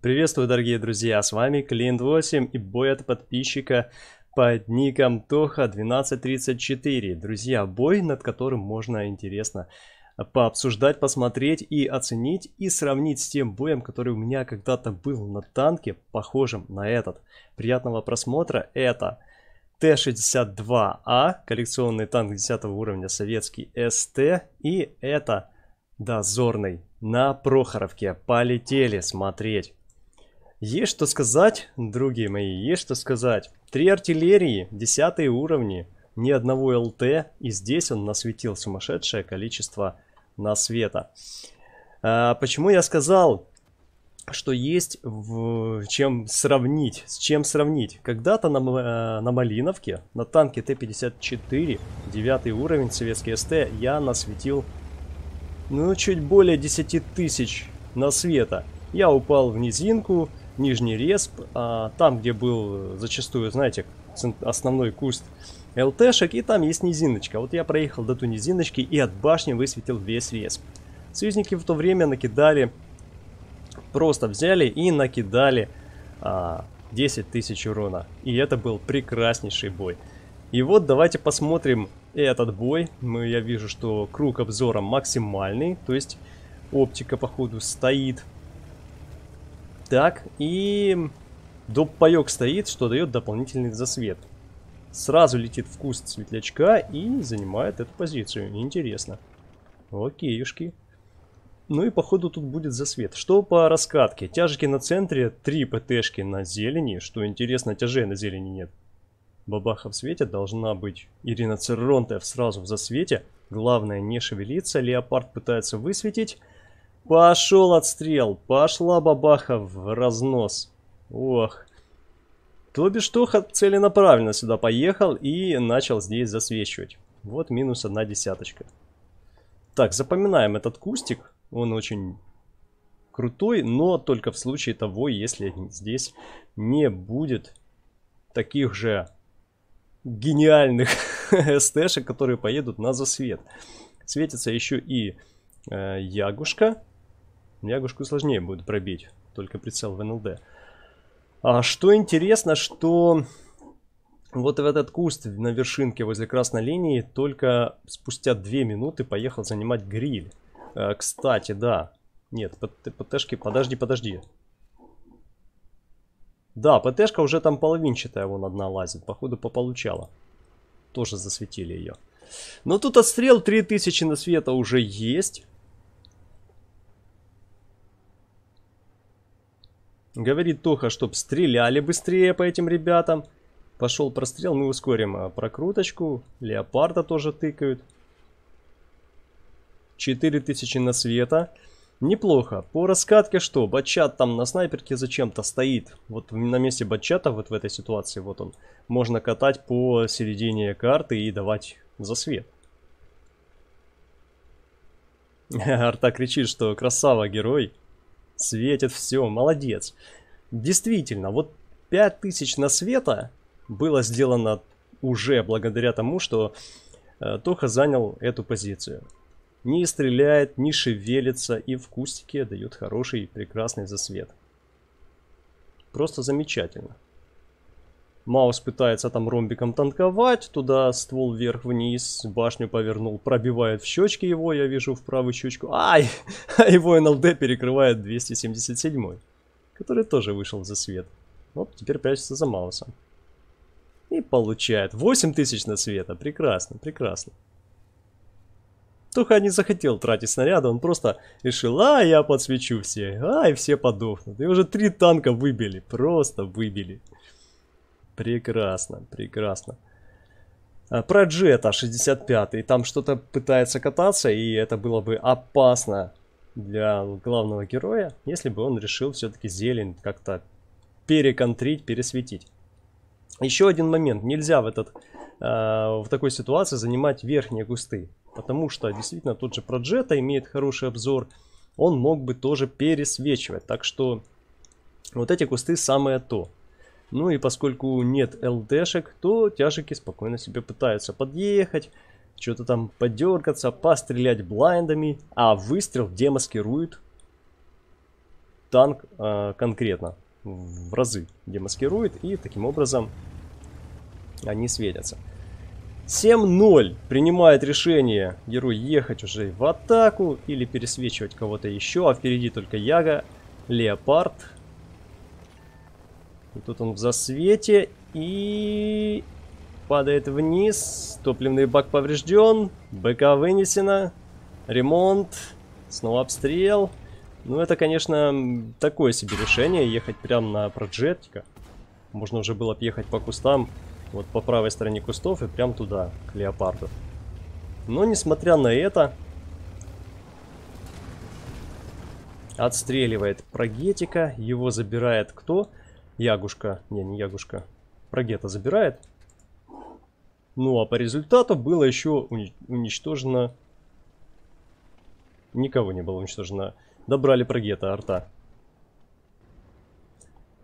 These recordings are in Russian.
Приветствую, дорогие друзья, с вами Клинт8 и бой от подписчика под ником Тоха1234. Друзья, бой, над которым можно интересно пообсуждать, посмотреть и оценить, и сравнить с тем боем, который у меня когда-то был на танке, похожим на этот. Приятного просмотра, это Т-62А, а, коллекционный танк 10 уровня, советский СТ, и это дозорный на Прохоровке. Полетели смотреть. Есть что сказать, другие мои, есть что сказать. Три артиллерии, десятые уровни, ни одного ЛТ, и здесь он насветил сумасшедшее количество насвета. А, почему я сказал, что есть в чем сравнить, с чем сравнить. Когда-то на, э, на Малиновке, на танке Т-54, девятый уровень советский СТ, я насветил, ну, чуть более 10 тысяч насвета. Я упал в низинку, Нижний Респ, а там, где был э, зачастую, знаете, основной куст ЛТшек, и там есть низиночка. Вот я проехал до ту низиночки и от башни высветил весь Респ. Союзники в то время накидали, просто взяли и накидали а, 10 тысяч урона. И это был прекраснейший бой. И вот давайте посмотрим этот бой. Ну, я вижу, что круг обзора максимальный, то есть оптика, походу, стоит. Так, и доп. паек стоит, что дает дополнительный засвет. Сразу летит вкус светлячка и занимает эту позицию. Интересно. Окейушки. Ну и походу тут будет засвет. Что по раскатке? Тяжики на центре, 3 ПТшки на зелени. Что интересно, тяжей на зелени нет. Бабаха в свете должна быть. Ирина Церонтов сразу в засвете. Главное не шевелиться. Леопард пытается высветить. Пошел отстрел, пошла бабаха в разнос. Ох. То бишь Туха целенаправленно сюда поехал и начал здесь засвечивать. Вот минус одна десяточка. Так, запоминаем этот кустик. Он очень крутой, но только в случае того, если здесь не будет таких же гениальных СТшек, которые поедут на засвет. Светится еще и э, ягушка. Ягушку сложнее будет пробить, только прицел в НЛД. А что интересно, что вот в этот куст на вершинке возле красной линии только спустя 2 минуты поехал занимать гриль. Э, кстати, да. Нет, ПТшки, подожди, подожди. Да, ПТшка уже там половинчатая вон одна лазит. Походу пополучала. Тоже засветили ее. Но тут отстрел 3000 на света уже есть. Говорит Тоха, чтоб стреляли быстрее по этим ребятам. Пошел прострел, мы ускорим а, прокруточку. Леопарда тоже тыкают. 4000 на света. Неплохо. По раскатке что? Батчат там на снайперке зачем-то стоит. Вот на месте Батчата вот в этой ситуации, вот он. Можно катать по середине карты и давать за свет. Арта кричит, что красава герой светит все, молодец. Действительно, вот 5000 на света было сделано уже благодаря тому, что э, Тоха занял эту позицию. Не стреляет, не шевелится и в кустике дают хороший прекрасный засвет. Просто замечательно. Маус пытается там ромбиком танковать, туда ствол вверх-вниз, башню повернул, пробивает в щечки его, я вижу, в правую щечку. Ай! А его НЛД перекрывает 277-й, который тоже вышел за свет. Вот теперь прячется за Маусом. И получает 8000 на света. Прекрасно, прекрасно. Туха не захотел тратить снаряды, он просто решил, а, я подсвечу все, а, и все подохнут. И уже три танка выбили, просто выбили. Прекрасно, прекрасно. А, про Джета 65 там что-то пытается кататься, и это было бы опасно для главного героя, если бы он решил все-таки зелень как-то переконтрить, пересветить. Еще один момент. Нельзя в, этот, э, в такой ситуации занимать верхние кусты. Потому что действительно тот же Проджета имеет хороший обзор. Он мог бы тоже пересвечивать. Так что вот эти кусты самое то. Ну и поскольку нет ЛДшек, то тяжики спокойно себе пытаются подъехать, что-то там подергаться, пострелять блайндами, а выстрел демаскирует танк э, конкретно, в разы демаскирует, и таким образом они светятся. 7-0 принимает решение герой ехать уже в атаку или пересвечивать кого-то еще, а впереди только Яга, Леопард, и тут он в засвете и падает вниз. Топливный бак поврежден. БК вынесено. Ремонт. Снова обстрел. Ну, это, конечно, такое себе решение. Ехать прямо на проджетика. Можно уже было ехать по кустам. Вот по правой стороне кустов и прям туда, к леопарду. Но, несмотря на это, отстреливает прогетика. Его забирает кто? Кто? Ягушка, не, не Ягушка, Прогета забирает. Ну а по результату было еще уничтожено... Никого не было уничтожено. Добрали Прогета, арта.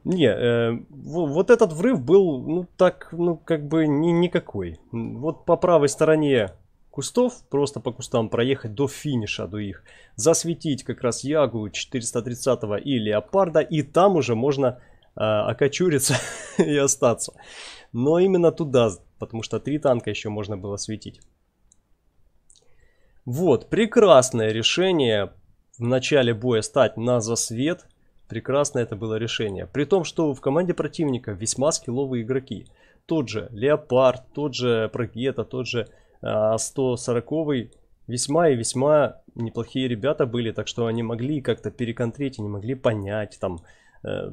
Не, э, вот этот врыв был, ну так, ну как бы ни, никакой. Вот по правой стороне кустов, просто по кустам проехать до финиша, до их. Засветить как раз Ягу 430 и Леопарда, и там уже можно Э, окочуриться и остаться. Но именно туда, потому что три танка еще можно было светить. Вот, прекрасное решение в начале боя стать на засвет. Прекрасно это было решение. При том, что в команде противника весьма скилловые игроки. Тот же Леопард, тот же Прогета, тот же э, 140 весьма и весьма неплохие ребята были, так что они могли как-то переконтрить, они могли понять, там, э,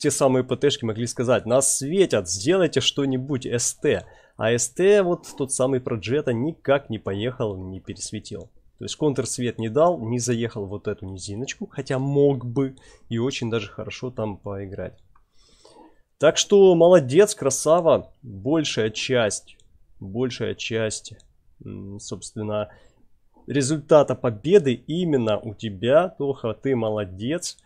те самые ПТшки могли сказать, нас светят, сделайте что-нибудь, СТ. А СТ, вот тот самый Проджета, никак не поехал, не пересветил. То есть контрсвет не дал, не заехал вот эту низиночку, хотя мог бы и очень даже хорошо там поиграть. Так что молодец, красава, большая часть, большая часть, собственно, результата победы именно у тебя, Тоха, ты молодец.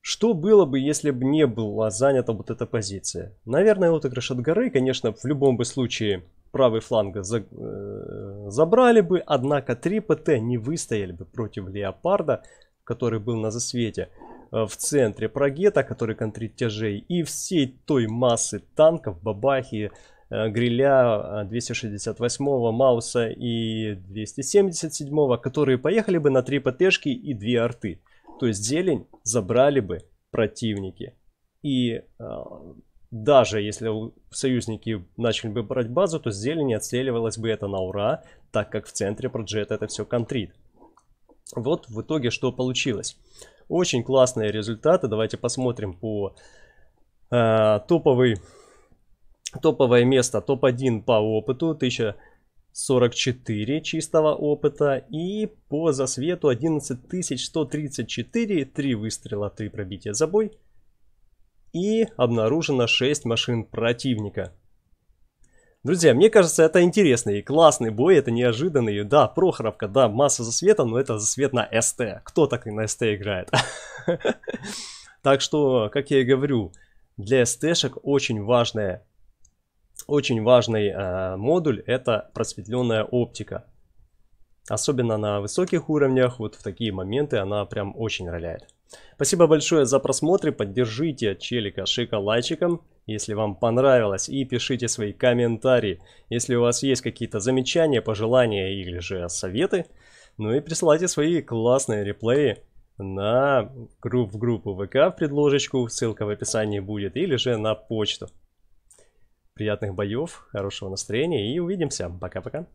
Что было бы, если бы не была занята вот эта позиция? Наверное, отыгрыш от горы, конечно, в любом бы случае правый фланг за, э, забрали бы, однако 3 ПТ не выстояли бы против Леопарда, который был на засвете, э, в центре Прогета, который контрит тяжей, и всей той массы танков, бабахи, э, гриля 268-го, э, Мауса и 277-го, которые поехали бы на 3 ПТшки и 2 арты. То есть зелень забрали бы противники. И а, даже если союзники начали бы брать базу, то зелень зелени отстреливалось бы это на ура, так как в центре проджета это все контрит. Вот в итоге что получилось. Очень классные результаты. Давайте посмотрим по э, а, топовый, топовое место. Топ-1 по опыту. 1000 44 чистого опыта и по засвету 11134, 3 выстрела, 3 пробития за бой. И обнаружено 6 машин противника. Друзья, мне кажется, это интересный и классный бой, это неожиданный. Да, Прохоровка, да, масса засвета, но это засвет на СТ. Кто так на СТ играет? Так что, как я и говорю, для СТшек очень важное очень важный э, модуль это просветленная оптика. Особенно на высоких уровнях, вот в такие моменты она прям очень роляет. Спасибо большое за просмотр, и поддержите Челика Шика лайчиком, если вам понравилось, и пишите свои комментарии. Если у вас есть какие-то замечания, пожелания или же советы, ну и присылайте свои классные реплеи на групп, в группу ВК в предложечку, ссылка в описании будет, или же на почту приятных боев, хорошего настроения и увидимся. Пока-пока.